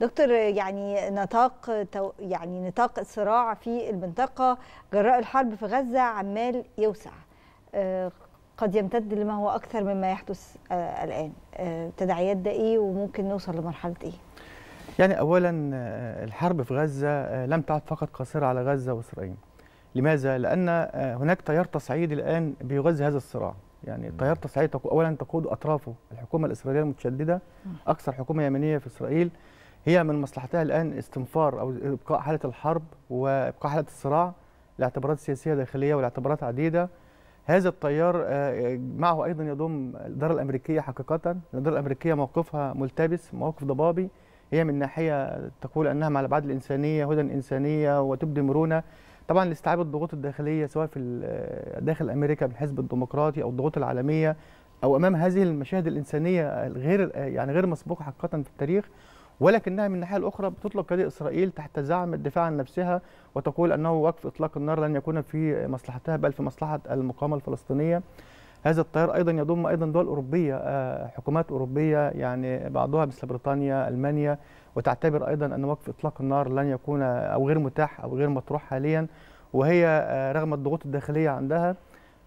دكتور يعني نطاق يعني نطاق الصراع في المنطقه جراء الحرب في غزه عمال يوسع آه، قد يمتد لما هو اكثر مما يحدث آه، الان آه، تداعيات ده ايه وممكن نوصل لمرحله ايه يعني اولا الحرب في غزه لم تعد فقط قاصره على غزه واسرائيل لماذا لان هناك تيار تصعيدي الان بيغذي هذا الصراع يعني تيار تصعيدي اولا تقود اطرافه الحكومه الاسرائيليه المتشدده اكثر حكومه يمنيه في اسرائيل هي من مصلحتها الآن استنفار أو إبقاء حالة الحرب وإبقاء حالة الصراع لاعتبارات سياسية داخلية ولاعتبارات عديدة هذا التيار آه، معه أيضا يضم الإدارة الأمريكية حقيقة الإدارة الأمريكية موقفها ملتبس موقف ضبابي هي من ناحية تقول أنها مع الأبعاد الإنسانية هدى إنسانية وتبدي مرونة طبعا لاستيعاب الضغوط الداخلية سواء في آه، داخل أمريكا من الديمقراطي أو الضغوط العالمية أو أمام هذه المشاهد الإنسانية الغير آه، يعني غير مسبوقة حقيقة في التاريخ ولكنها من الناحيه الاخرى بتطلق يد اسرائيل تحت زعم الدفاع عن نفسها وتقول انه وقف اطلاق النار لن يكون في مصلحتها بل في مصلحه المقاومه الفلسطينيه هذا التيار ايضا يضم ايضا دول اوروبيه آه، حكومات اوروبيه يعني بعضها مثل بريطانيا المانيا وتعتبر ايضا ان وقف اطلاق النار لن يكون او غير متاح او غير مطروح حاليا وهي آه، رغم الضغوط الداخليه عندها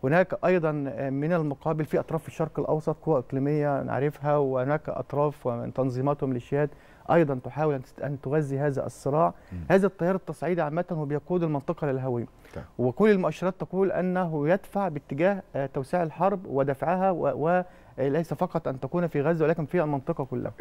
هناك ايضا آه، من المقابل في اطراف في الشرق الاوسط قوى اقليميه نعرفها وهناك اطراف ومن تنظيماتهم وميليشيات ايضا تحاول ان تغذي هذا الصراع م. هذا التيار التصعيدي عامه هو بيقود المنطقه للهويه وكل المؤشرات تقول انه يدفع باتجاه آه، توسيع الحرب ودفعها وليس فقط ان تكون في غزه ولكن في المنطقه كلها